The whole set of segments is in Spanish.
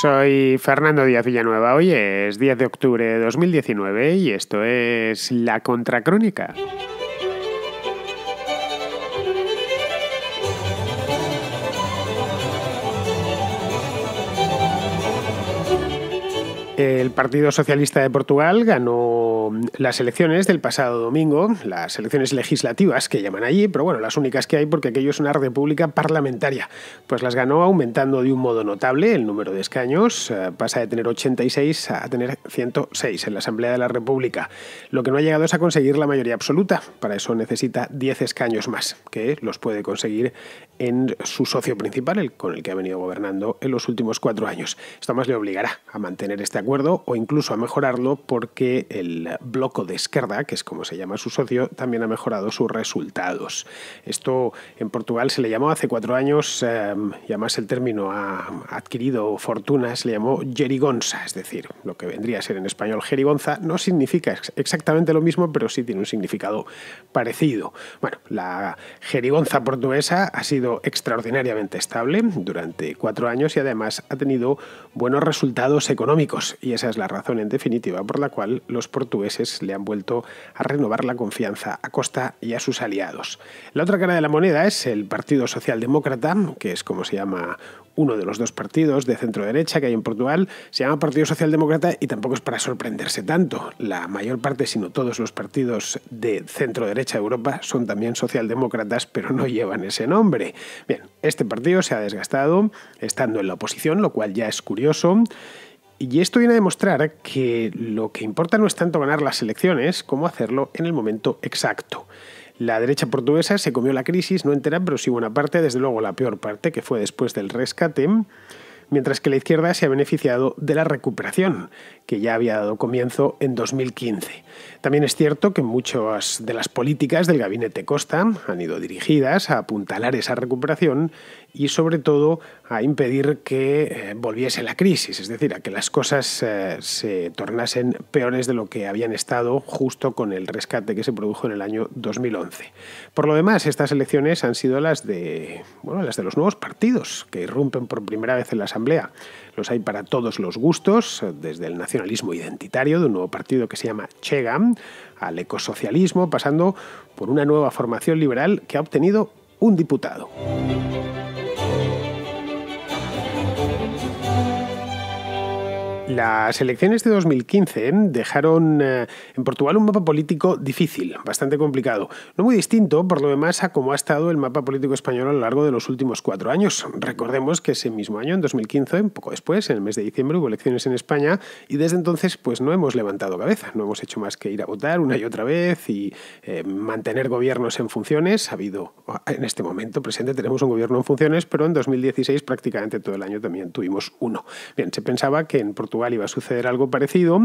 Soy Fernando Díaz Villanueva. Hoy es 10 de octubre de 2019 y esto es La Contracrónica. El Partido Socialista de Portugal ganó las elecciones del pasado domingo, las elecciones legislativas que llaman allí, pero bueno, las únicas que hay porque aquello es una república parlamentaria. Pues las ganó aumentando de un modo notable el número de escaños, eh, pasa de tener 86 a tener 106 en la Asamblea de la República. Lo que no ha llegado es a conseguir la mayoría absoluta, para eso necesita 10 escaños más, que los puede conseguir en su socio principal, el con el que ha venido gobernando en los últimos cuatro años. Esto más le obligará a mantener este acuerdo o incluso a mejorarlo porque el bloco de izquierda, que es como se llama su socio, también ha mejorado sus resultados. Esto en Portugal se le llamó hace cuatro años, ya em, y además el término ha adquirido fortuna, se le llamó jerigonza, es decir, lo que vendría a ser en español jerigonza, no significa exactamente lo mismo, pero sí tiene un significado parecido. Bueno, la jerigonza portuguesa ha sido extraordinariamente estable durante cuatro años y además ha tenido buenos resultados económicos. Y esa es la razón, en definitiva, por la cual los portugueses le han vuelto a renovar la confianza a Costa y a sus aliados. La otra cara de la moneda es el Partido Socialdemócrata, que es como se llama uno de los dos partidos de centro derecha que hay en Portugal, se llama Partido Socialdemócrata y tampoco es para sorprenderse tanto. La mayor parte, sino todos los partidos de centro derecha de Europa son también socialdemócratas, pero no llevan ese nombre. Bien, este partido se ha desgastado estando en la oposición, lo cual ya es curioso. Y esto viene a demostrar que lo que importa no es tanto ganar las elecciones como hacerlo en el momento exacto. La derecha portuguesa se comió la crisis, no entera, pero sí buena parte, desde luego la peor parte, que fue después del rescate mientras que la izquierda se ha beneficiado de la recuperación, que ya había dado comienzo en 2015. También es cierto que muchas de las políticas del gabinete Costa han ido dirigidas a apuntalar esa recuperación y sobre todo a impedir que eh, volviese la crisis, es decir, a que las cosas eh, se tornasen peores de lo que habían estado justo con el rescate que se produjo en el año 2011. Por lo demás, estas elecciones han sido las de, bueno, las de los nuevos partidos que irrumpen por primera vez en las los hay para todos los gustos, desde el nacionalismo identitario de un nuevo partido que se llama Chegam, al ecosocialismo, pasando por una nueva formación liberal que ha obtenido un diputado. Las elecciones de 2015 em, dejaron eh, en Portugal un mapa político difícil, bastante complicado, no muy distinto por lo demás a cómo ha estado el mapa político español a lo largo de los últimos cuatro años. Recordemos que ese mismo año, en 2015, poco después, en el mes de diciembre, hubo elecciones en España y desde entonces pues no hemos levantado cabeza, no hemos hecho más que ir a votar una y otra vez y eh, mantener gobiernos en funciones. Ha habido, en este momento presente tenemos un gobierno en funciones, pero en 2016 prácticamente todo el año también tuvimos uno. Bien, se pensaba que en Portugal iba a suceder algo parecido.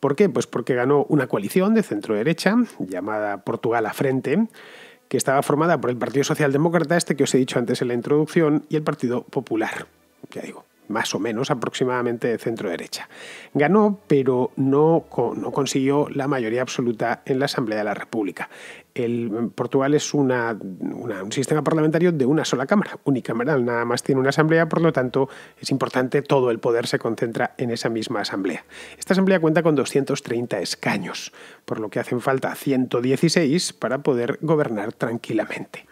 ¿Por qué? Pues porque ganó una coalición de centro-derecha llamada Portugal a Frente, que estaba formada por el Partido Socialdemócrata, este que os he dicho antes en la introducción, y el Partido Popular. Ya digo, más o menos aproximadamente de centro derecha. Ganó, pero no, no consiguió la mayoría absoluta en la Asamblea de la República. El, mm, Portugal es un sistema parlamentario de una sola cámara, unicameral, nada más tiene una asamblea, por lo tanto es importante, todo el poder se concentra en esa misma asamblea. Esta asamblea cuenta con 230 escaños, por lo que hacen falta 116 para poder gobernar tranquilamente.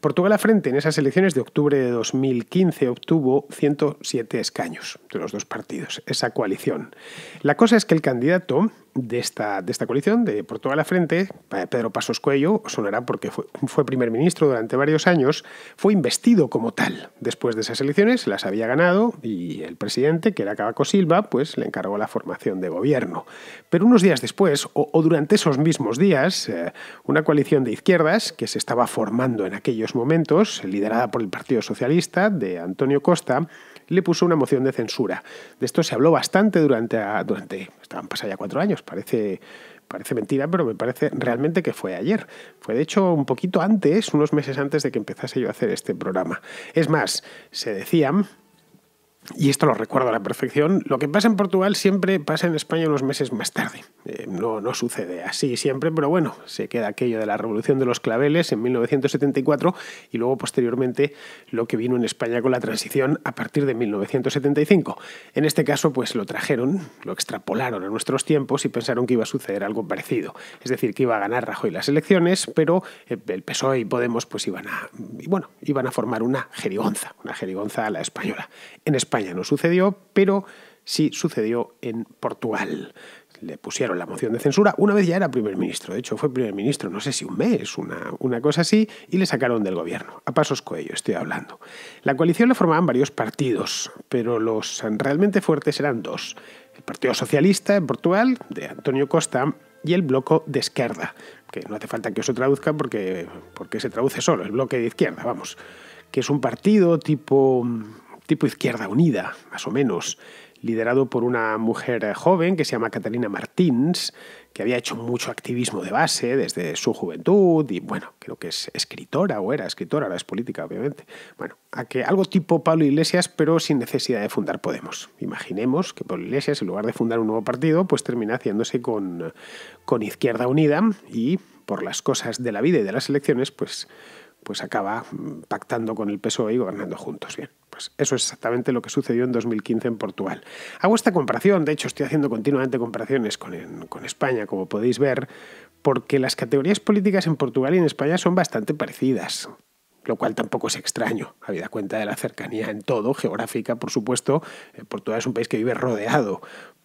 Portugal a frente en esas elecciones de octubre de 2015 obtuvo 107 escaños de los dos partidos, esa coalición. La cosa es que el candidato, de esta, de esta coalición, de Portugal a frente, Pedro Pasos Cuello sonará porque fue, primer ministro durante varios años, fue investido como tal. Después de esas elecciones las había ganado y el presidente, que era Cabaco Silva, pues le encargó la formación de gobierno. Pero unos días después, o, durante esos mismos días, eh, una coalición de izquierdas que se estaba formando en aquellos momentos, liderada por el Partido Socialista de Antonio Costa, le puso una moción de censura. De esto se habló bastante durante, ah, durante estaban pasando ya cuatro años, parece, parece mentira, pero me parece realmente que fue ayer. Fue de hecho un poquito antes, unos meses antes de que empezase yo a hacer este programa. Es más, se decían, y esto lo recuerdo a la perfección, lo que pasa en Portugal siempre pasa en España unos meses más tarde. Eh, no, no sucede así siempre, pero bueno, se queda aquello de la Revolución de los Claveles en 1974 y luego posteriormente lo que vino en España con la transición a partir de 1975. En este caso, pues lo trajeron, lo extrapolaron a nuestros tiempos y pensaron que iba a suceder algo parecido. Es decir, que iba a ganar Rajoy las elecciones, pero eh, el PSOE y Podemos pues iban a, bueno, iban a formar una jerigonza, una jerigonza a la española. En España no sucedió, pero sí sucedió en Portugal le pusieron la moción de censura, una vez ya era primer ministro, de hecho fue primer ministro, no sé si un mes, una, una cosa así, y le sacaron del gobierno. A pasos coello estoy hablando. La coalición la formaban varios partidos, pero los realmente fuertes eran dos. El Partido Socialista en Portugal, de Antonio Costa, y el bloco de izquierda, que no hace falta que os lo traduzca porque, porque se traduce solo, el bloque de izquierda, vamos, que es un partido tipo, tipo Izquierda Unida, más o menos, liderado por una mujer eh, joven que se llama Catalina Martins, que había hecho mucho activismo de base desde su juventud y bueno, creo que es escritora o era escritora, ahora es política obviamente. Bueno, a que algo tipo Pablo Iglesias pero sin necesidad de fundar Podemos. Imaginemos que Pablo Iglesias en lugar de fundar un nuevo partido pues termina haciéndose con, con Izquierda Unida y por las cosas de la vida y de las elecciones pues, pues acaba mm, pactando con el PSOE y gobernando juntos. Bien. Pues eso es exactamente lo que sucedió en 2015 en Portugal. Hago esta comparación, de hecho estoy haciendo continuamente comparaciones con, con España, como podéis ver, porque las categorías políticas en Portugal y en España son bastante parecidas lo cual tampoco es extraño, habida cuenta de la cercanía en todo, geográfica, por supuesto. Eh, Portugal es un país que vive rodeado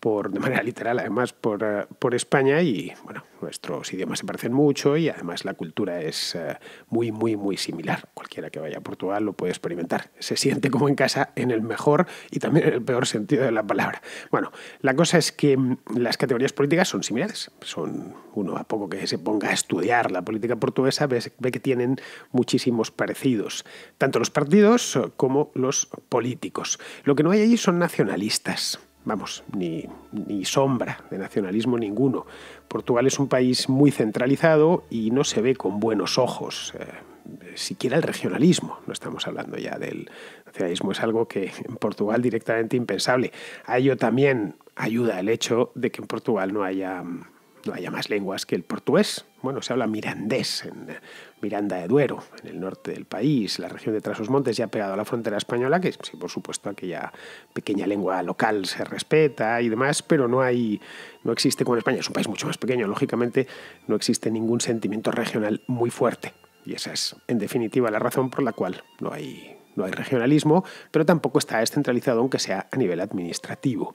por, de manera literal, además, por, eh, por, España y, bueno, nuestros idiomas se parecen mucho y además la cultura es eh, muy, muy, muy similar. Cualquiera que vaya a Portugal lo puede experimentar. Se siente como en casa en el mejor y también en el peor sentido de la palabra. Bueno, la cosa es que mm, las categorías políticas son similares. Son uno a poco que se ponga a estudiar la política portuguesa ve que tienen muchísimos parecidos, tanto los partidos eh, como los políticos. Lo que no hay allí son nacionalistas vamos, ni, ni, sombra de nacionalismo ninguno. Portugal es un país muy centralizado y no se ve con buenos ojos. Eh, siquiera el regionalismo, no estamos hablando ya del nacionalismo, es algo que en Portugal directamente impensable. A ello también ayuda el hecho de que en Portugal no haya mm, no haya más lenguas que el portugués. Bueno, se habla mirandés en Miranda de Duero, en el norte del país, la región de Montes ya pegado a la frontera española, que sí, por supuesto aquella pequeña lengua local se respeta y demás, pero no hay, no existe como en España, es un país mucho más pequeño, lógicamente no existe ningún sentimiento regional muy fuerte. Y esa es, en definitiva, la razón por la cual no hay, no hay regionalismo, pero tampoco está descentralizado, aunque sea a nivel administrativo.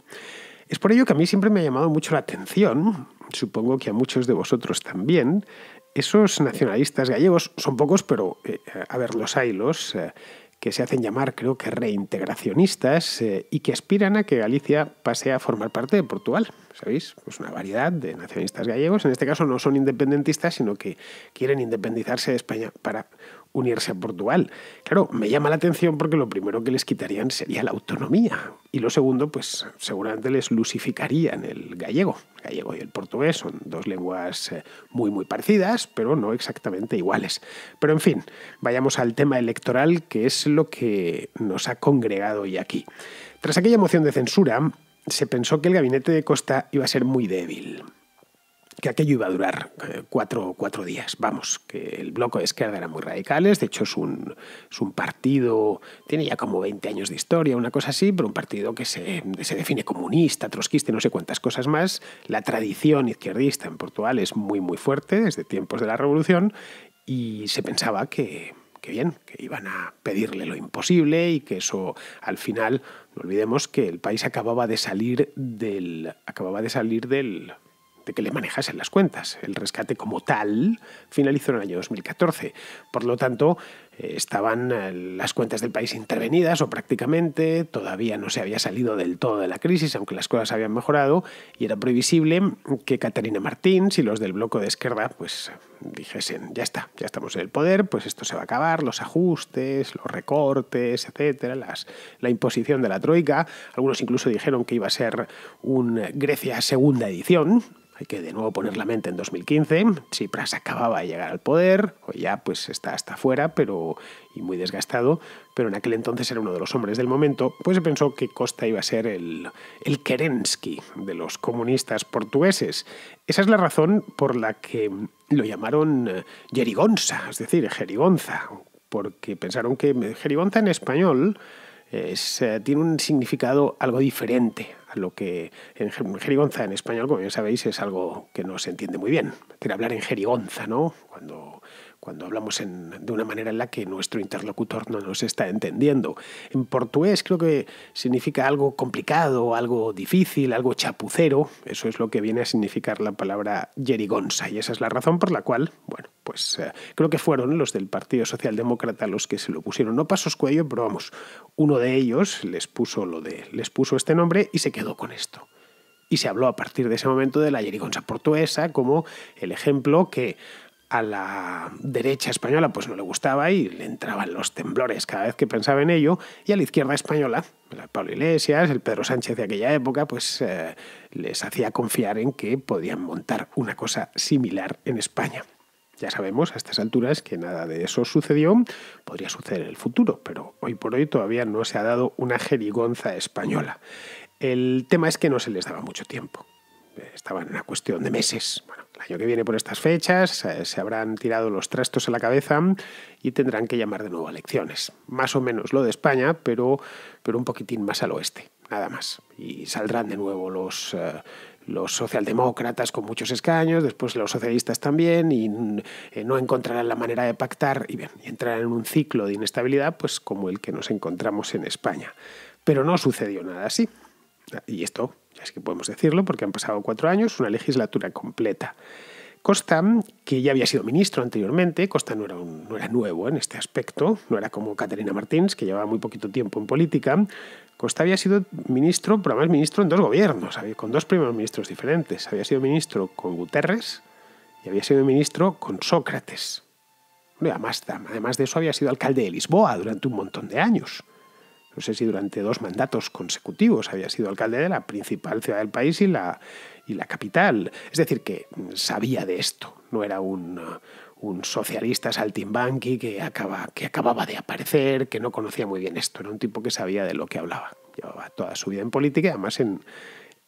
Es por ello que a mí siempre me ha llamado mucho la atención, supongo que a muchos de vosotros también, esos nacionalistas gallegos, son pocos, pero eh, a ver, los hay los eh, que se hacen llamar, creo que reintegracionistas, eh, y que aspiran a que Galicia pase a formar parte de Portugal. ¿Sabéis? Pues una variedad de nacionalistas gallegos. En este caso no son independentistas, sino que quieren independizarse de España para unirse a Portugal. Claro, me llama la atención porque lo primero que les quitarían sería la autonomía y lo segundo, pues seguramente les lusificarían el gallego. gallego y el portugués son dos lenguas eh, muy, muy parecidas, pero no exactamente iguales. Pero en fin, vayamos al tema electoral, que es lo que nos ha congregado hoy aquí. Tras aquella moción de censura, se pensó que el gabinete de Costa iba a ser muy débil que aquello iba a durar eh, cuatro, cuatro, días. Vamos, que el bloque de izquierda era muy radicales, de hecho es un, partido, tiene ya como 20 años de historia, una cosa así, pero un partido que se, define comunista, trotskista y no sé cuántas cosas más. La tradición izquierdista en Portugal es muy, muy fuerte desde tiempos de la Revolución y se pensaba que, que bien, que iban a pedirle lo imposible y que eso al final, no olvidemos que el país acababa de salir del, acababa de salir del que le manejasen las cuentas. El rescate como tal finalizó en el año 2014. Por lo tanto, eh, estaban eh, las cuentas del país intervenidas o prácticamente, todavía no se había salido del todo de la crisis, aunque las cosas habían mejorado, y era previsible que catarina Martín, si los del bloque de izquierda, pues dijesen, ya está, ya estamos en el poder, pues esto se va a acabar, los ajustes, los recortes, etcétera, las, la imposición de la troika, algunos incluso dijeron que iba a ser un Grecia segunda edición, hay que de nuevo poner la mente en 2015. Tsipras acababa de llegar al poder, o ya pues está hasta afuera, pero y muy desgastado, pero en aquel entonces era uno de los hombres del momento, pues se pensó que Costa iba a ser el, el Kerensky de los comunistas portugueses. Esa es la razón por la que lo llamaron eh, Jerigonza, es decir, Jerigonza, porque pensaron que Jerigonza en español eh, eh, tiene un significado algo diferente a lo que en jerigonza en español, como ya sabéis, es algo que no se entiende muy bien. quiero hablar en jerigonza, ¿no? Cuando cuando hablamos de una manera en la que nuestro interlocutor no nos está entendiendo. En portugués creo que significa algo complicado, algo difícil, algo chapucero. Eso es lo que viene a significar la palabra yerigonza. Y esa es la razón por la cual, bueno, pues eh, creo que fueron los del Partido Socialdemócrata los que se lo pusieron. No pasos cuello, pero vamos, uno de ellos les puso, lo de, les puso este nombre y se quedó con esto y se habló a partir de ese momento de la yerigonza portuguesa como el ejemplo que a la derecha española pues no le gustaba y le entraban los temblores cada vez que pensaba en ello, y a la izquierda española, el Pablo Iglesias, el Pedro Sánchez de aquella época, pues eh, les hacía confiar en que podían montar una cosa similar en España. Ya sabemos a estas alturas que nada de eso sucedió, podría suceder en el futuro, pero hoy por hoy todavía no se ha dado una jerigonza española. El tema es que no se les daba mucho tiempo. Estaba en una cuestión de meses, el año que viene por estas fechas eh, se habrán tirado los trastos a la cabeza y tendrán que llamar de nuevo a elecciones. Más o menos lo de España, pero, pero un poquitín más al oeste, nada más. Y saldrán de nuevo los... Eh, los socialdemócratas con muchos escaños, después los socialistas también, y eh, no encontrarán la manera de pactar y, bien, entrarán en un ciclo de inestabilidad, pues como el que nos encontramos en España. Pero no sucedió nada así. Y esto es que podemos decirlo porque han pasado cuatro años, una legislatura completa. Costa, que ya había sido ministro anteriormente, Costa no era, era nuevo en este aspecto, no era como Caterina Martins, que llevaba muy poquito tiempo en política. Costa había sido ministro, pero además ministro en dos gobiernos, con dos primeros ministros diferentes. Había sido ministro con Guterres y había sido ministro con Sócrates. además de eso, había sido alcalde de Lisboa durante un montón de años no sé si durante dos mandatos consecutivos había sido alcalde de la principal ciudad del país y la, y la capital. Es decir, que sabía de esto, no era un, un socialista saltimbanqui que, acaba, que acababa de aparecer, que no conocía muy bien esto, era un tipo que sabía de lo que hablaba. Llevaba toda su vida en política y además en,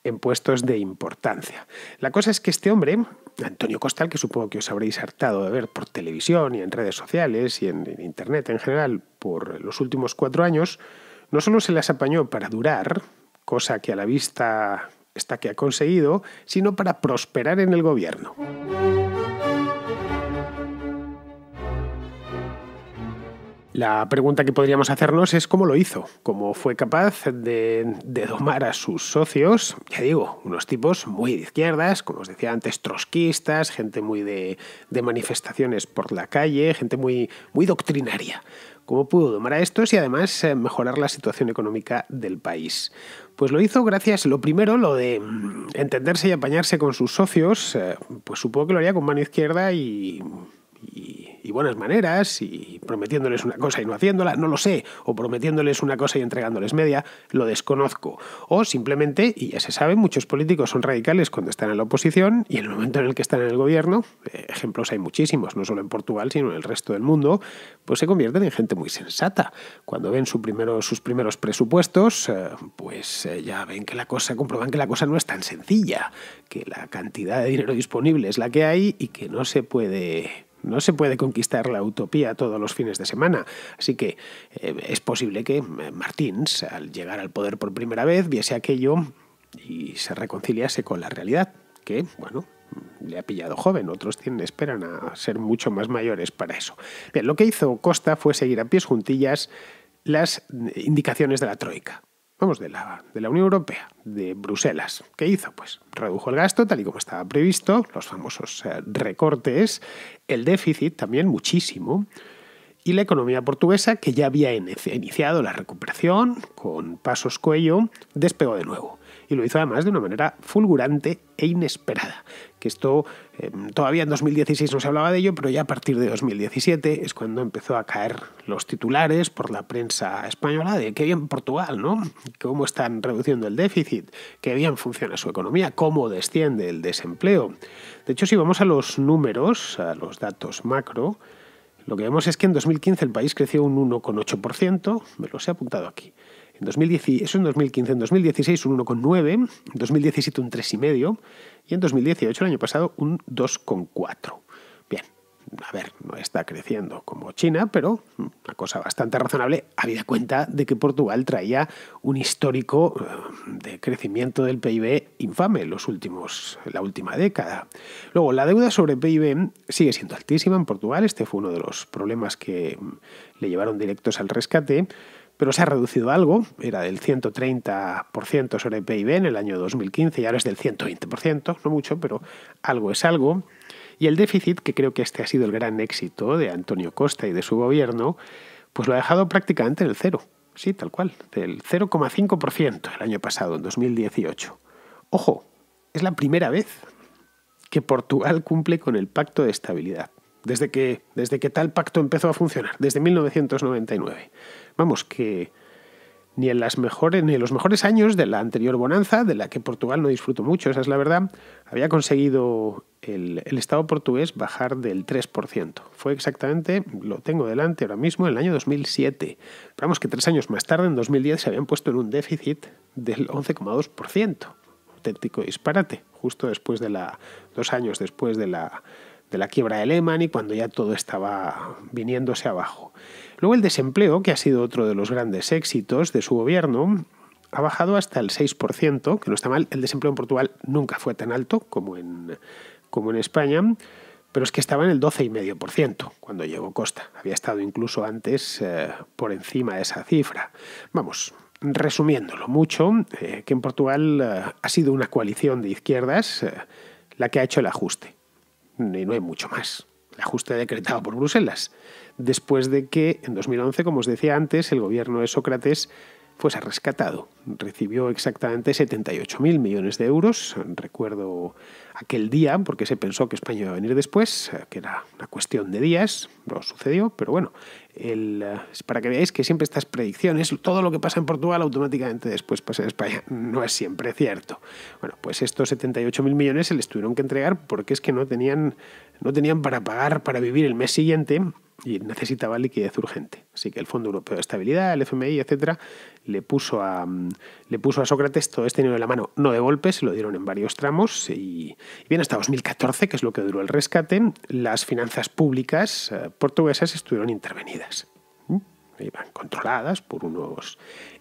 en puestos de importancia. La cosa es que este hombre, Antonio Costal, que supongo que os habréis hartado de ver por televisión y en redes sociales y en Internet en general por los últimos cuatro años, no solo se las apañó para durar, cosa que a la vista está que ha conseguido, sino para prosperar en el gobierno. La pregunta que podríamos hacernos es cómo lo hizo, cómo fue capaz de, domar a sus socios, ya digo, unos tipos muy de izquierdas, como os decía antes, trotskistas, gente muy de, de manifestaciones por la calle, gente muy, muy doctrinaria cómo pudo domar a estos y además eh, mejorar la situación económica del país. Pues lo hizo gracias, lo primero, lo de mm, entenderse y apañarse con sus socios, eh, pues supongo que lo haría con mano izquierda y y, buenas maneras y prometiéndoles una cosa y no haciéndola, no lo sé, o prometiéndoles una cosa y entregándoles media, lo desconozco. O simplemente, y ya se sabe, muchos políticos son radicales cuando están en la oposición y en el momento en el que están en el gobierno, eh, ejemplos hay muchísimos, no solo en Portugal, sino en el resto del mundo, pues se convierten en gente muy sensata. Cuando ven su primero, sus primeros presupuestos, eh, pues eh, ya ven que la cosa, comprueban que la cosa no es tan sencilla, que la cantidad de dinero disponible es la que hay y que no se puede no se puede conquistar la utopía todos los fines de semana, así que eh, es posible que eh, Martins, al llegar al poder por primera vez, viese aquello y se reconciliase con la realidad, que, bueno, le ha pillado joven, otros esperan a ser mucho más mayores para eso. lo que hizo Costa fue seguir a pies juntillas las indicaciones de la Troika vamos, de la, de la Unión Europea, de Bruselas. ¿Qué hizo? Pues redujo el gasto tal y como estaba previsto, los famosos eh, recortes, el déficit también muchísimo, y la economía portuguesa, que ya había iniciado la recuperación con pasos cuello, despegó de nuevo y lo hizo además de una manera fulgurante e inesperada. Que esto eh, todavía en 2016 no se hablaba de ello, pero ya a partir de 2017 es cuando empezó a caer los titulares por la prensa española de qué bien Portugal, ¿no? Cómo están reduciendo el déficit, qué bien funciona su economía, cómo desciende el desempleo. De hecho, si vamos a los números, a los datos macro, lo que vemos es que en 2015 el país creció un 1,8%, me los he apuntado aquí eso en 2015, en 2016 un 1,9, en 2017 un 3,5 y en 2018, el año pasado, un 2,4. Bien, a ver, no está creciendo como China, pero una cosa bastante razonable, habida cuenta de que Portugal traía un histórico eh, de crecimiento del PIB infame los últimos, la última década. Luego, la deuda sobre PIB sigue siendo altísima en Portugal, este fue uno de los problemas que mm, le llevaron directos al rescate pero se ha reducido algo, era del 130% sobre PIB en el año 2015 y ahora es del 120%, no mucho, pero algo es algo. Y el déficit, que creo que este ha sido el gran éxito de Antonio Costa y de su gobierno, pues lo ha dejado prácticamente en el cero, sí, tal cual, del 0,5% el año pasado, en 2018. Ojo, es la primera vez que Portugal cumple con el pacto de estabilidad, desde que, desde que tal pacto empezó a funcionar, desde 1999. Vamos, que ni en, las mejores, ni los mejores años de la anterior bonanza, de la que Portugal no disfrutó mucho, esa es la verdad, había conseguido el, Estado portugués bajar del 3%. Fue exactamente, lo tengo delante ahora mismo, en el año 2007. vamos que tres años más tarde, en 2010, se habían puesto en un déficit del 11,2%. Auténtico disparate, justo después de la, dos años después de la de la quiebra de Lehman y cuando ya todo estaba viniéndose abajo. Luego el desempleo, que ha sido otro de los grandes éxitos de su gobierno, ha bajado hasta el 6%, que no está mal. El desempleo en Portugal nunca fue tan alto como en, como en España, pero es que estaba en el 12,5% cuando llegó Costa. Había estado incluso antes eh, por encima de esa cifra. Vamos, resumiéndolo mucho, eh, que en Portugal eh, ha sido una coalición de izquierdas la que ha hecho el ajuste y no hay mucho más. El ajuste decretado por Bruselas, después de que en 2011, como os decía antes, el gobierno de Sócrates fuese rescatado. Recibió exactamente 78.000 millones de euros. Recuerdo aquel día, porque se pensó que España iba a venir después, que era una cuestión de días, no sucedió, pero bueno, el, eh, para que veáis que siempre estas predicciones, todo lo que pasa en Portugal automáticamente después pasa en España, no es siempre cierto. Bueno, pues estos 78.000 millones se les tuvieron que entregar porque es que no tenían no tenían para pagar para vivir el mes siguiente y necesitaba liquidez urgente. Así que el Fondo Europeo de Estabilidad, el FMI, etcétera, le puso a, mm, le puso a Sócrates todo este dinero en la mano, no de golpe, se lo dieron en varios tramos y, bien hasta 2014, que es lo que duró el rescate, las finanzas públicas eh, portuguesas estuvieron intervenidas. Mm, iban controladas por unos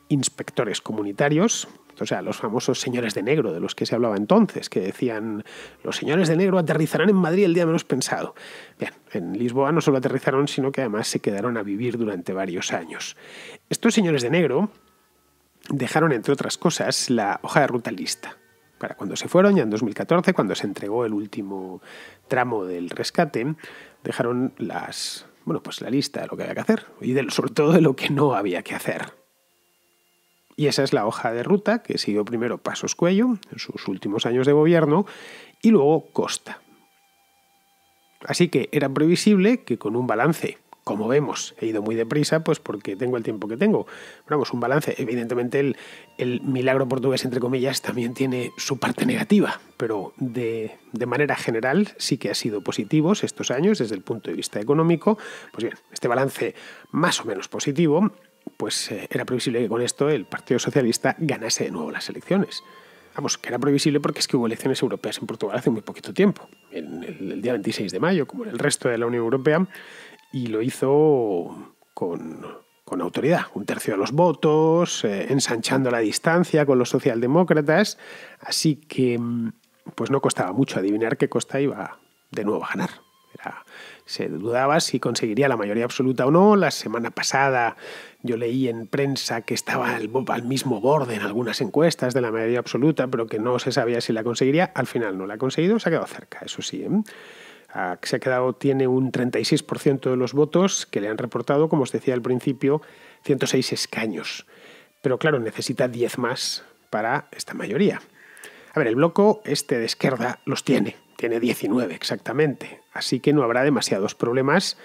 inspectores comunitarios o sea, los famosos señores de negro de los que se hablaba entonces, que decían, los señores de negro aterrizarán en Madrid el día menos pensado. Bien, en Lisboa no solo aterrizaron, sino que además se quedaron a vivir durante varios años. Estos señores de negro dejaron, entre otras cosas, la hoja de ruta lista para cuando se fueron, ya en 2014, cuando se entregó el último tramo del rescate, dejaron las, bueno, pues la lista de lo que había que hacer y sobre todo de lo que no había que hacer. Y esa es la hoja de ruta que siguió primero Pasos Cuello en sus últimos años de gobierno y luego Costa. Así que era previsible que con un balance, como vemos, he ido muy deprisa, pues porque tengo el tiempo que tengo. Vamos, un balance. Evidentemente el, el milagro portugués, entre comillas, también tiene su parte negativa, pero de, manera general sí que ha sido positivos estos años desde el punto de vista económico. Pues bien, este balance más o menos positivo pues eh, era previsible que con esto el Partido Socialista ganase de nuevo las elecciones. Vamos, que era previsible porque es que hubo elecciones europeas en Portugal hace muy poquito tiempo, el, día 26 de mayo, como en el resto de la Unión Europea, y lo hizo con, autoridad, un tercio de los votos, eh, ensanchando la distancia con los socialdemócratas, así que mm, pues no costaba mucho adivinar qué Costa iba de nuevo a ganar. Era, se dudaba si conseguiría la mayoría absoluta o no. La semana pasada yo leí en prensa que estaba al, mismo borde en algunas encuestas de la mayoría absoluta, pero que no se sabía si la conseguiría. Al final no la ha conseguido, se ha quedado cerca, eso sí. ¿eh? Ah, se ha quedado, tiene un 36% de los votos que le han reportado, como os decía al principio, 106 escaños. Pero claro, necesita 10 más para esta mayoría. A ver, el bloco este de izquierda los tiene, tiene 19 exactamente. Así que no habrá demasiados problemas,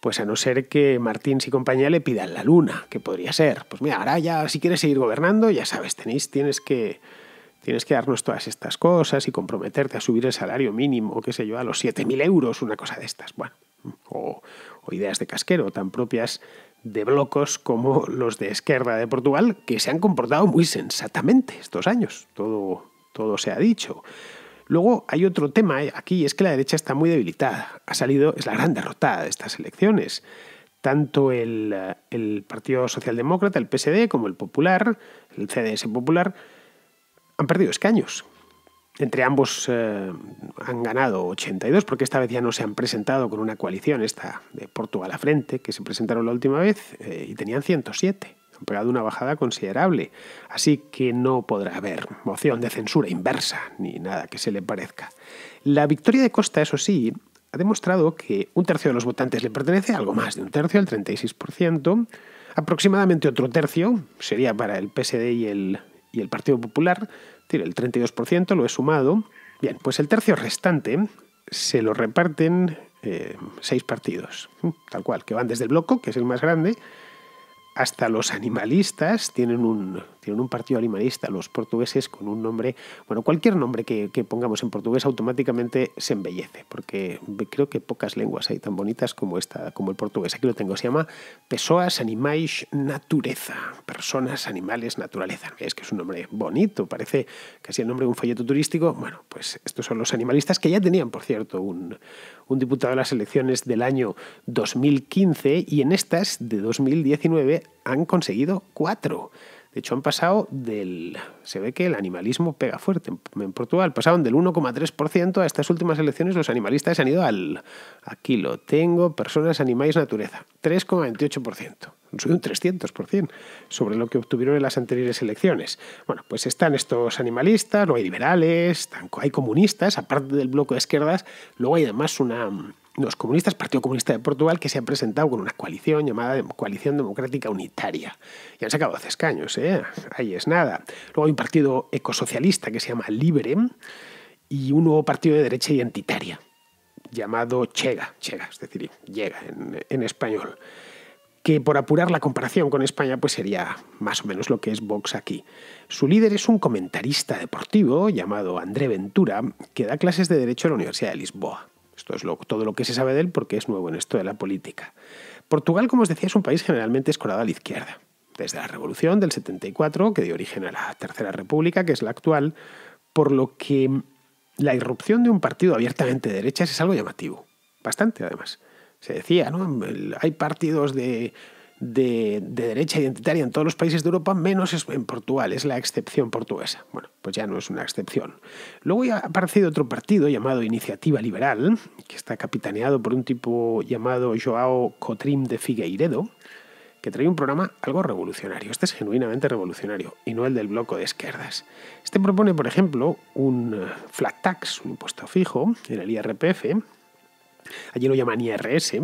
pues a no ser que Martín y compañía le pidan la luna, que podría ser. Pues mira, ahora ya si quieres seguir gobernando, ya sabes, tenéis, tienes que tienes que darnos todas estas cosas y comprometerte a subir el salario mínimo, qué sé yo, a los 7.000 euros, una cosa de estas. Bueno, o, ideas de casquero tan propias de blocos como los de izquierda de Portugal, que se han comportado muy sensatamente estos años, todo, todo se ha dicho. Luego hay otro tema eh, aquí, es que la derecha está muy debilitada. Ha salido, es la gran derrotada de estas elecciones. Tanto el, eh, Partido Socialdemócrata, el PSD, como el Popular, el CDS Popular, han perdido escaños. Entre ambos eh, han ganado 82, porque esta vez ya no se han presentado con una coalición, esta de Portugal a la frente, que se presentaron la última vez, y tenían 107. Ha pegado una bajada considerable, así que no podrá haber moción de censura inversa ni nada que se le parezca. La victoria de Costa, eso sí, ha demostrado que un tercio de los votantes le pertenece, algo más de un tercio, el 36%, aproximadamente otro tercio sería para el PSD y el, Partido Popular, el 32% lo he sumado. Bien, pues el tercio restante se lo reparten eh, seis partidos, tal cual, que van desde el bloco, que es el más grande, hasta los animalistas tienen un, tienen un partido animalista. Los portugueses con un nombre, bueno, cualquier nombre que, pongamos en portugués automáticamente se embellece, porque creo que pocas lenguas hay tan bonitas como esta, como el portugués. Aquí lo tengo, se llama Pessoas Animais Natureza, personas, animales, naturaleza. Es que es un nombre bonito, parece casi el nombre de un folleto turístico. Bueno, pues estos son los animalistas que ya tenían, por cierto, un, un diputado de las elecciones del año 2015 y en estas de 2019 han conseguido cuatro. De hecho, han pasado del... Se ve que el animalismo pega fuerte en, Portugal. Pasaron del 1,3% a estas últimas elecciones los animalistas han ido al... Aquí lo tengo, personas, animales, naturaleza. 3,28%. Soy un 300% sobre lo que obtuvieron en las anteriores elecciones. Bueno, pues están estos animalistas, luego hay liberales, hay comunistas, aparte del bloque de izquierdas, luego hay además una los comunistas, Partido Comunista de Portugal, que se ha presentado con una coalición llamada Coalición Democrática Unitaria. Y han sacado 12 escaños, ¿eh? ahí es nada. Luego hay un partido ecosocialista que se llama Libre y un nuevo partido de derecha identitaria llamado Chega, Chega, es decir, llega en español, que por apurar la comparación con España pues sería más o menos lo que es Vox aquí. Su líder es un comentarista deportivo llamado André Ventura, que da clases de derecho en la Universidad de Lisboa. Esto es lo, todo lo que se sabe de él porque es nuevo en esto de la política. Portugal, como os decía, es un país generalmente escorado a la izquierda. Desde la Revolución del 74, que dio origen a la Tercera República, que es la actual, por lo que la irrupción de un partido abiertamente de es algo llamativo. Bastante, además. Se decía, ¿no? Hay partidos de de, derecha identitaria en todos los países de Europa, menos en Portugal, es la excepción portuguesa. Bueno, pues ya no es una excepción. Luego ha aparecido otro partido llamado Iniciativa Liberal, que está capitaneado por un tipo llamado Joao Cotrim de Figueiredo, que trae un programa algo revolucionario. Este es genuinamente revolucionario y no el del bloco de izquierdas. Este propone, por ejemplo, un eh, flat tax, un impuesto fijo en el IRPF. Allí lo llaman IRS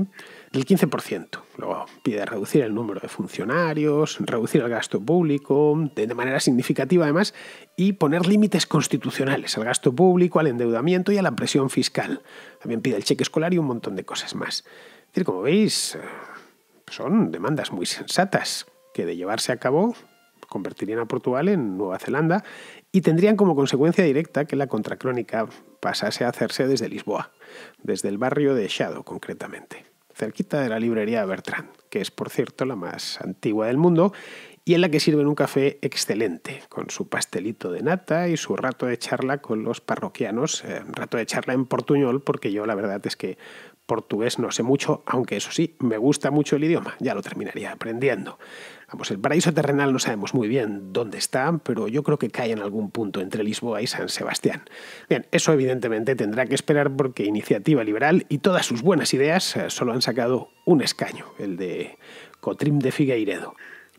del 15%. Luego pide reducir el número de funcionarios, reducir el gasto público de manera significativa además y poner límites constitucionales al gasto público, al endeudamiento y a la presión fiscal. También pide el cheque escolar y un montón de cosas más. Es decir, como veis, eh, son demandas muy sensatas que de llevarse a cabo convertirían a Portugal en Nueva Zelanda y tendrían como consecuencia directa que la contracrónica pasase a hacerse desde Lisboa, desde el barrio de Shadow concretamente cerquita de la librería Bertrand, que es por cierto la más antigua del mundo y en la que sirven un café excelente, con su pastelito de nata y su rato de charla con los parroquianos, eh, rato de charla en portuñol, porque yo la verdad es que portugués no sé mucho, aunque eso sí, me gusta mucho el idioma, ya lo terminaría aprendiendo. Vamos, el paraíso terrenal no sabemos muy bien dónde está, pero yo creo que cae en algún punto entre Lisboa y San Sebastián. Bien, eso evidentemente tendrá que esperar porque Iniciativa Liberal y todas sus buenas ideas eh, solo han sacado un escaño, el de Cotrim de Figueiredo.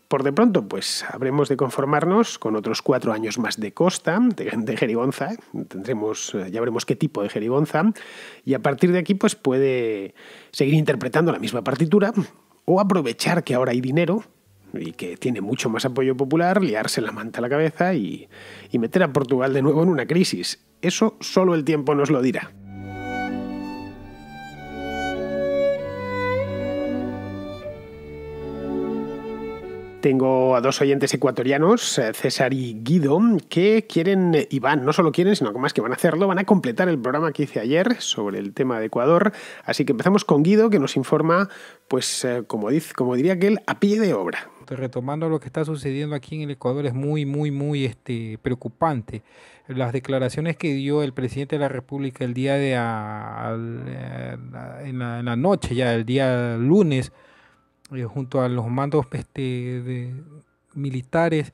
Por de pronto, pues habremos de conformarnos con otros cuatro años más de Costa, de, de, ¿eh? Tendremos, eh, ya veremos qué tipo de Gerigonza. Y a partir de aquí, pues puede seguir interpretando la misma partitura o aprovechar que ahora hay dinero y que tiene mucho más apoyo popular, liarse la manta a la cabeza y, y meter a Portugal de nuevo en una crisis. Eso solo el tiempo nos lo dirá. Tengo a dos oyentes ecuatorianos, eh, César y Guido, que quieren, y van, no solo quieren, sino que más que van a hacerlo, van a completar el programa que hice ayer sobre el tema de Ecuador. Así que empezamos con Guido, que nos informa, pues, eh, como, dice, como diría aquel, a pie de obra. Retomando lo que está sucediendo aquí en el Ecuador es muy, muy, muy este, preocupante. Las declaraciones que dio el presidente de la República el día de eh, en la noche, ya el día lunes, eh, junto a los mandos este, militares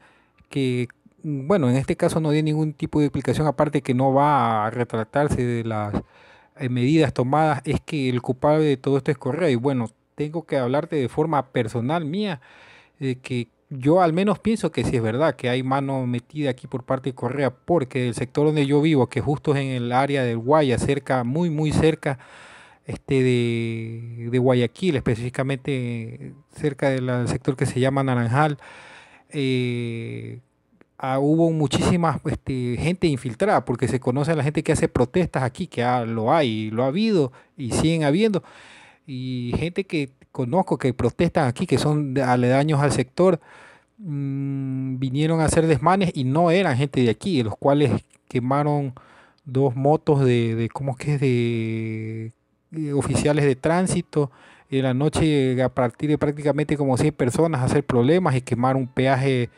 que, bueno, en este caso no dio ningún tipo de explicación, aparte que no va a retratarse de las eh, medidas tomadas, es que el culpable de todo esto es Correa. Y bueno, tengo que hablarte de forma personal mía, que yo al menos pienso que sí es verdad, que hay mano metida aquí por parte de Correa, porque el sector donde yo vivo, que justo es en el área del Guaya, cerca, muy, muy cerca, este de, Guayaquil, específicamente cerca del sector que se llama Naranjal, eh, ah, hubo muchísima este, gente infiltrada, porque se conoce a la gente que hace protestas aquí, que ah, lo hay, lo ha habido y siguen habiendo, y gente que conozco que protestan aquí, que son aledaños al sector, mm, vinieron a hacer desmanes y no eran gente de aquí, los cuales quemaron dos motos de, ¿cómo que es? De eh, oficiales de tránsito en la noche eh, a partir de prácticamente como 100 personas hacer problemas y quemar un peaje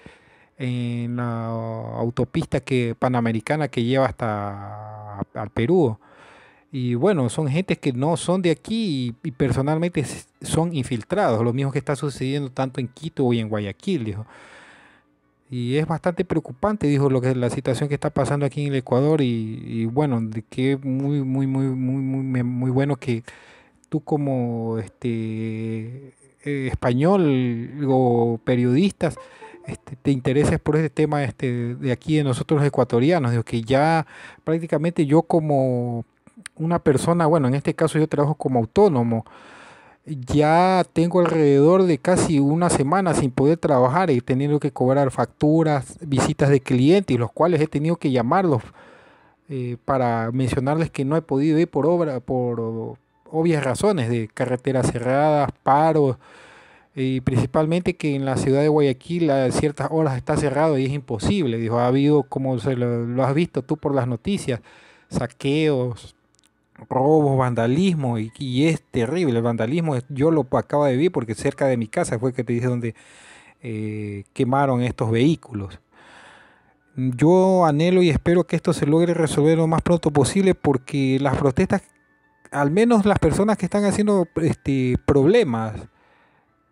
en la autopista que panamericana que lleva hasta al Perú. Y bueno, son gente que no son de aquí y, personalmente son infiltrados, lo mismo que está sucediendo tanto en Quito y en Guayaquil. Dijo. Y es bastante preocupante, dijo, lo que la situación que está pasando aquí en el Ecuador. Y, bueno, que muy, muy, muy, muy, muy, muy bueno que tú como este eh, español o periodistas este, te intereses por este tema este, de aquí de nosotros los ecuatorianos, digo, que ya prácticamente yo como una persona, bueno, en este caso yo trabajo como autónomo, ya tengo alrededor de casi una semana sin poder trabajar y teniendo que cobrar facturas, visitas de clientes, los cuales he tenido que llamarlos eh, para mencionarles que no he podido ir por obra, por obvias razones de carreteras cerradas, paros y principalmente que en la ciudad de Guayaquil a ciertas horas está cerrado y es imposible. Dijo, ha habido, como se lo has visto tú por las noticias, saqueos, robos, vandalismo, y, es terrible. El vandalismo yo lo acabo de ver porque cerca de mi casa fue que te dije donde eh, quemaron estos vehículos. Yo anhelo y espero que esto se logre resolver lo más pronto posible porque las protestas, al menos las personas que están haciendo este, problemas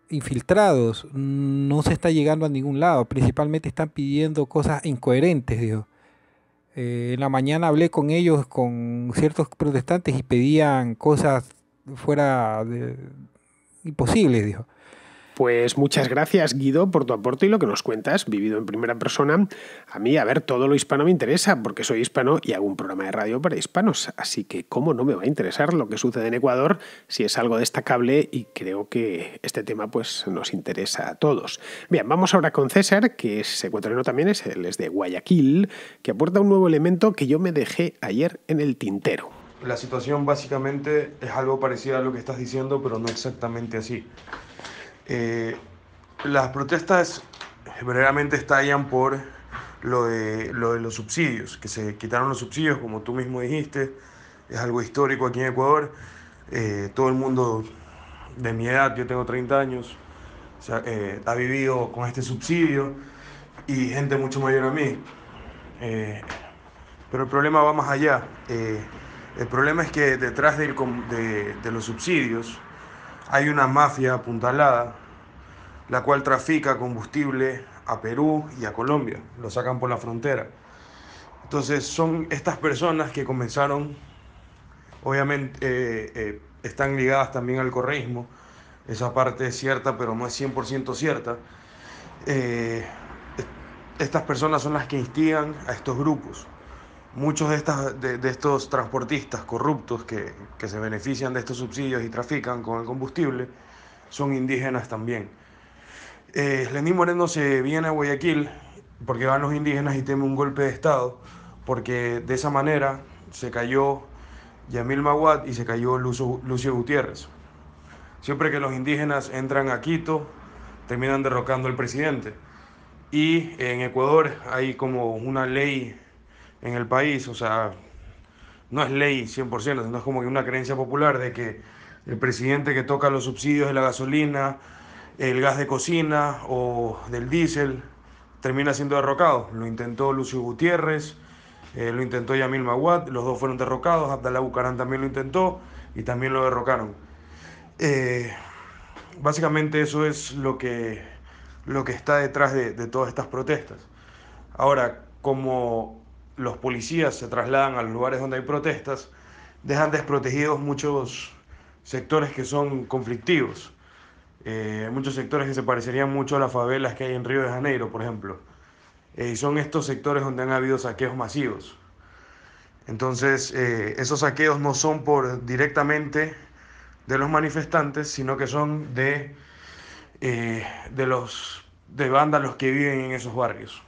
infiltrados, no se está llegando a ningún lado. Principalmente están pidiendo cosas incoherentes, eh, en la mañana hablé con ellos, con ciertos protestantes, y pedían cosas fuera de imposibles, dijo. Pues muchas gracias, Guido, por tu aporte y lo que nos cuentas, vivido en primera persona. A mí, a ver, todo lo hispano me interesa, porque soy hispano y hago un programa de radio para hispanos, así que cómo no me va a interesar lo que sucede en Ecuador si es algo destacable y creo que este tema pues nos interesa a todos. Bien, vamos ahora con César, que es ecuatoriano también, es, el es de Guayaquil, que aporta un nuevo elemento que yo me dejé ayer en el tintero. La situación básicamente es algo parecido a lo que estás diciendo, pero no exactamente así. Eh, las protestas verdaderamente estallan por lo de, lo de los subsidios, que se quitaron los subsidios, como tú mismo dijiste, es algo histórico aquí en Ecuador. Eh, todo el mundo de mi edad, yo tengo 30 años, eh, ha vivido con este subsidio y gente mucho mayor a mí. pero el problema va más allá. el problema es que detrás de, de los subsidios hay una mafia apuntalada, la cual trafica combustible a Perú y a Colombia, lo sacan por la frontera. Entonces son estas personas que comenzaron, obviamente eh, eh, están ligadas también al correísmo, esa parte es cierta pero no es 100% cierta. Eh, estas personas son las que instigan a estos grupos muchos de, estas, de, estos transportistas corruptos que, se benefician de estos subsidios y trafican con el combustible son indígenas también. Eh, Lenín Moreno se viene a Guayaquil porque van los indígenas y teme un golpe de Estado, porque de esa manera se cayó Yamil Maguad y se cayó Lucio, Lucio Gutiérrez. Siempre que los indígenas entran a Quito, terminan derrocando al presidente. Y en Ecuador hay como una ley en el país, o sea, no es ley 100%, no es como que una creencia popular de que el presidente que toca los subsidios de la gasolina, el gas de cocina o del diésel termina siendo derrocado. Lo intentó Lucio Gutiérrez, eh, lo intentó Yamil Maguad, los dos fueron derrocados, Abdalá Bucarán también lo intentó y también lo derrocaron. Eh, básicamente eso es lo que, lo que está detrás de, de todas estas protestas. Ahora, como los policías se trasladan a los lugares donde hay protestas, dejan desprotegidos muchos sectores que son conflictivos. Eh, muchos sectores que se parecerían mucho a las favelas que hay en Río de Janeiro, por ejemplo. Eh, y son estos sectores donde han habido saqueos masivos. Entonces, eh, esos saqueos no son por directamente de los manifestantes, sino que son de, eh, de los de vándalos que viven en esos barrios.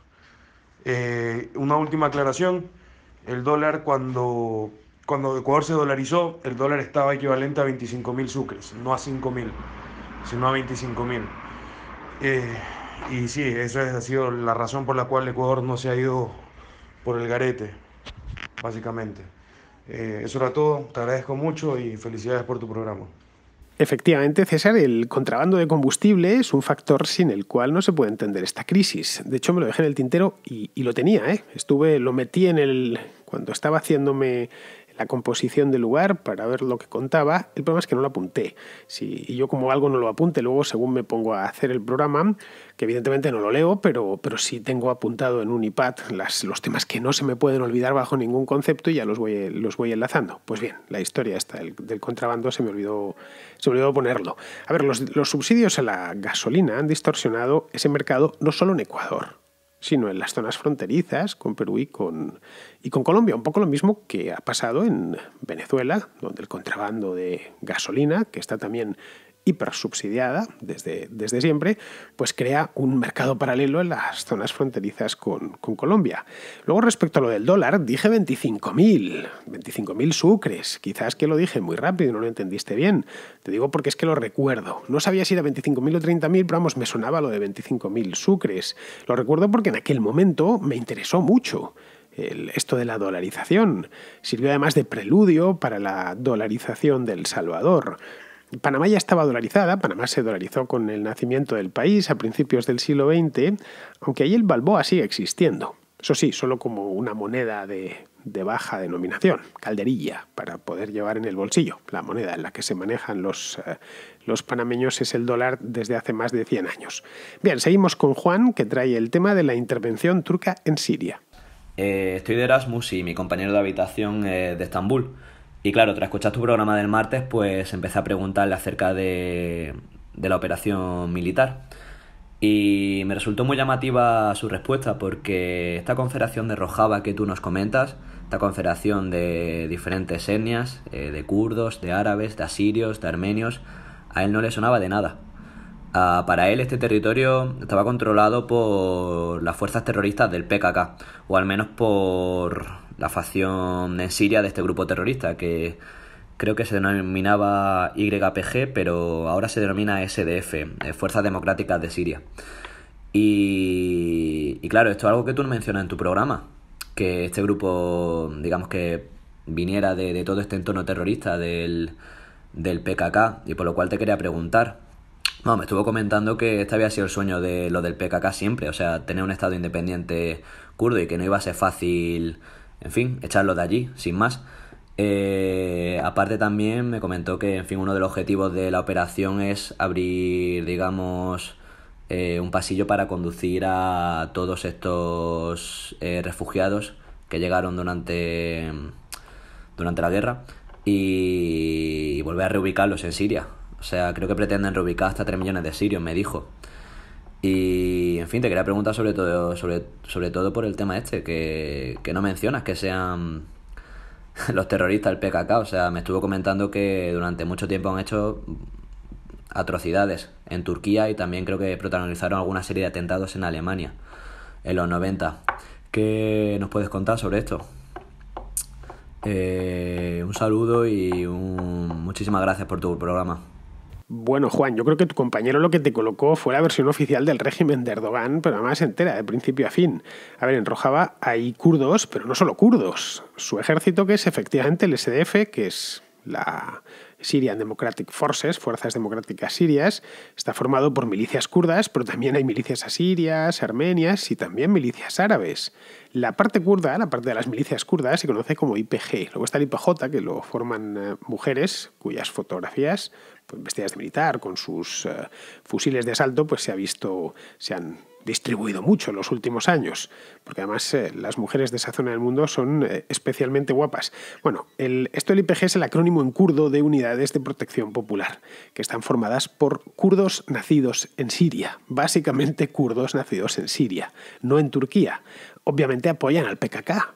Eh, una última aclaración, el dólar cuando, cuando Ecuador se dolarizó, el dólar estaba equivalente a 25.000 sucres, no a 5.000, sino a 25.000. Eh, y sí, esa ha sido la razón por la cual Ecuador no se ha ido por el garete, básicamente. Eh, eso era todo, te agradezco mucho y felicidades por tu programa. Efectivamente, César, el contrabando de combustible es un factor sin el cual no se puede entender esta crisis. De hecho, me lo dejé en el tintero y, lo tenía. ¿eh? Estuve, lo metí en el cuando estaba haciéndome la composición del lugar para ver lo que contaba. El problema es que no lo apunté. Si y yo como algo no lo apunte, luego según me pongo a hacer el programa, que evidentemente no lo leo, pero, pero sí tengo apuntado en un iPad los temas que no se me pueden olvidar bajo ningún concepto y ya los voy, los voy enlazando. Pues bien, la historia esta del, contrabando se me olvidó, se me ponerlo. A ver, los, los subsidios a la gasolina han distorsionado ese mercado no solo en Ecuador, sino en las zonas fronterizas con Perú y con, y con Colombia. Un poco lo mismo que ha pasado en Venezuela, donde el contrabando de gasolina, que está también hipersubsidiada desde, desde siempre, pues crea un mercado paralelo en las zonas fronterizas con, con Colombia. Luego respecto a lo del dólar, dije 25.000, 25.000 sucres, quizás que lo dije muy rápido y no lo entendiste bien, te digo porque es que lo recuerdo, no sabía si era 25.000 o 30.000, pero vamos, me sonaba lo de 25.000 sucres, lo recuerdo porque en aquel momento me interesó mucho esto de la dolarización. Sirvió además de preludio para la dolarización del Salvador. Panamá ya estaba dolarizada, Panamá se dolarizó con el nacimiento del país a principios del siglo XX, aunque ahí el balboa sigue existiendo. Eso sí, solo como una moneda de, baja denominación, calderilla, para poder llevar en el bolsillo. La moneda en la que se manejan los, eh, los panameños es el dólar desde hace más de 100 años. Bien, seguimos con Juan, que trae el tema de la intervención turca en Siria. Eh, estoy de Erasmus y mi compañero de habitación eh, de Estambul. Y claro, tras escuchar tu programa del martes, pues empecé a preguntarle acerca de, de la operación militar. Y me resultó muy llamativa su respuesta porque esta confederación de Rojava que tú nos comentas, esta confederación de diferentes etnias, eh, de kurdos, de árabes, de asirios, de armenios, a él no le sonaba de nada. Ah, para él este territorio estaba controlado por las fuerzas terroristas del PKK, o al menos por la facción en Siria de este grupo terrorista que creo que se denominaba YPG, pero ahora se denomina SDF, eh, Fuerzas Democráticas de Siria. Y, claro, esto es algo que tú no mencionas en tu programa, que este grupo, digamos que viniera de, todo este entorno terrorista del, del PKK, y por lo cual te quería preguntar, no, me estuvo comentando que este había sido el sueño de lo del PKK siempre, o sea, tener un Estado independiente kurdo y que no iba a ser fácil en fin, echarlo de allí, sin más. Eh, aparte también me comentó que, en fin, uno de los objetivos de la operación es abrir, digamos, eh, un pasillo para conducir a todos estos eh, refugiados que llegaron durante, durante la guerra y, y volver a reubicarlos en Siria. O sea, creo que pretenden reubicar hasta 3 millones de sirios, me dijo. Y en fin, te quería preguntar sobre todo, sobre, sobre todo por el tema este, que, no mencionas, que sean los terroristas del PKK. O sea, me estuvo comentando que durante mucho tiempo han hecho atrocidades en Turquía y también creo que protagonizaron alguna serie de atentados en Alemania en los 90. ¿Qué nos puedes contar sobre esto? Eh, un saludo y un... muchísimas gracias por tu programa. Bueno, Juan, yo creo que tu compañero lo que te colocó fue la versión oficial del régimen de Erdogan, pero además entera, de principio a fin. A ver, Rojava hay kurdos, pero no solo kurdos. Su ejército, que es efectivamente el SDF, que es la Syrian Democratic Forces, Fuerzas Democráticas Sirias, está formado por milicias kurdas, pero también hay milicias asirias, armenias y también milicias árabes. La parte kurda, la parte de las milicias kurdas, se conoce como IPG. Luego está el IPJ, que lo forman eh, mujeres cuyas fotografías, pues, vestidas de militar, con sus eh, fusiles de asalto, pues se, ha visto, se han distribuido mucho en los últimos años, porque además eh, las mujeres de esa zona del mundo son eh, especialmente guapas. Bueno, el, esto el IPG es el acrónimo en kurdo de Unidades de Protección Popular, que están formadas por kurdos nacidos en Siria, básicamente kurdos nacidos en Siria, no en Turquía. Obviamente apoyan al PKK,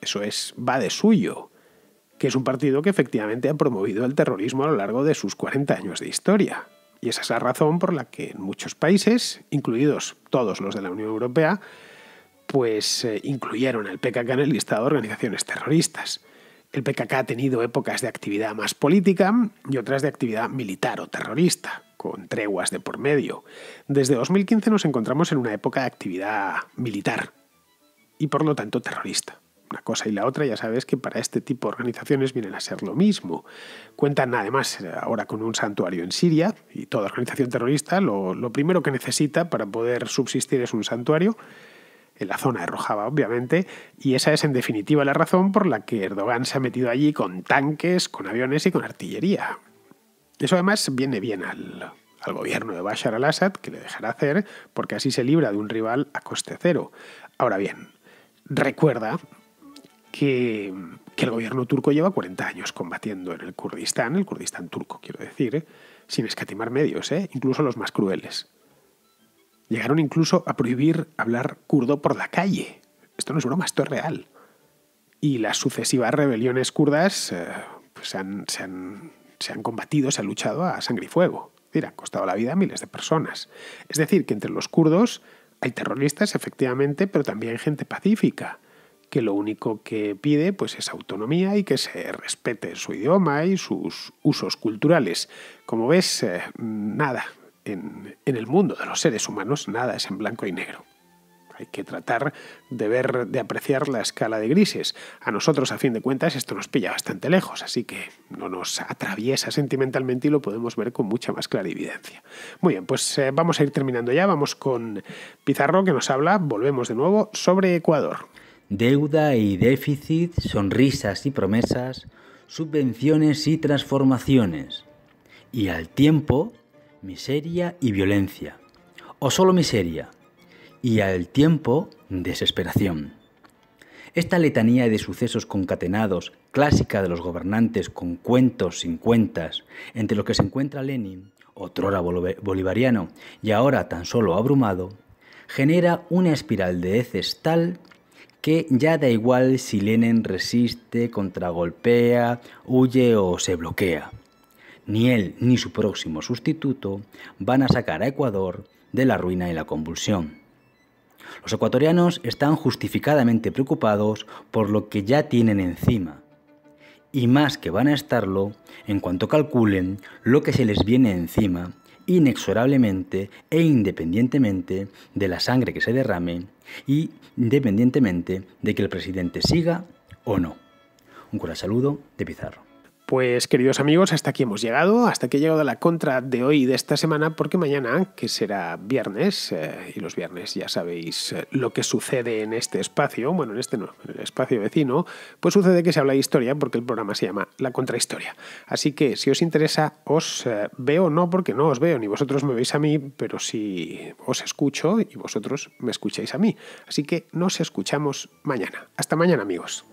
eso es, va de suyo que es un partido que efectivamente ha promovido el terrorismo a lo largo de sus 40 años de historia. Y esa es la razón por la que en muchos países, incluidos todos los de la Unión Europea, pues eh, incluyeron al PKK en el listado de organizaciones terroristas. El PKK ha tenido épocas de actividad más política y otras de actividad militar o terrorista, con treguas de por medio. Desde 2015 nos encontramos en una época de actividad militar y por lo tanto terrorista una cosa y la otra, ya sabes que para este tipo de organizaciones vienen a ser lo mismo. Cuentan además ahora con un santuario en Siria y toda organización terrorista lo, primero que necesita para poder subsistir es un santuario en la zona de Rojava, obviamente, y esa es en definitiva la razón por la que Erdogan se ha metido allí con tanques, con aviones y con artillería. Eso además viene bien al, al gobierno de Bashar al-Assad, que le dejará hacer, porque así se libra de un rival a coste cero. Ahora bien, recuerda que, el gobierno turco lleva 40 años combatiendo en el Kurdistán, el Kurdistán turco, quiero decir, ¿eh? sin escatimar medios, ¿eh? incluso los más crueles. Llegaron incluso a prohibir hablar kurdo por la calle. Esto no es broma, esto es real. Y las sucesivas rebeliones kurdas eh, pues se, han, combatido, se han luchado a sangre y fuego. Ha costado la vida a miles de personas. Es decir, que entre los kurdos hay terroristas, efectivamente, pero también hay gente pacífica que lo único que pide pues, es autonomía y que se respete su idioma y sus usos culturales. Como ves, eh, nada en, el mundo de los seres humanos, nada es en blanco y negro. Hay que tratar de ver, de apreciar la escala de grises. A nosotros, a fin de cuentas, esto nos pilla bastante lejos, así que no nos atraviesa sentimentalmente y lo podemos ver con mucha más clarividencia. Muy bien, pues eh, vamos a ir terminando ya. Vamos con Pizarro, que nos habla, volvemos de nuevo, sobre Ecuador deuda y déficit, sonrisas y promesas, subvenciones y transformaciones, y al tiempo miseria y violencia, o solo miseria, y al tiempo desesperación. Esta letanía de sucesos concatenados, clásica de los gobernantes con cuentos sin cuentas, entre los que se encuentra Lenin, otrora bolivariano y ahora tan solo abrumado, genera una espiral de heces tal que ya da igual si Lenin resiste, contragolpea, huye o se bloquea. Ni él ni su próximo sustituto van a sacar a Ecuador de la ruina y la convulsión. Los ecuatorianos están justificadamente preocupados por lo que ya tienen encima, y más que van a estarlo en cuanto calculen lo que se les viene encima inexorablemente e independientemente de la sangre que se derrame y independientemente de que el presidente siga o no. Un cordial saludo de Pizarro. Pues queridos amigos, hasta aquí hemos llegado, hasta aquí he llegado la contra de hoy y de esta semana, porque mañana, que será viernes, eh, y los viernes ya sabéis eh, lo que sucede en este espacio, bueno, en este no, en el espacio vecino, pues sucede que se habla de historia porque el programa se llama La Contrahistoria. Así que si os interesa, os eh, veo, no porque no os veo, ni vosotros me veis a mí, pero si os escucho y vosotros me escucháis a mí. Así que nos escuchamos mañana. Hasta mañana amigos.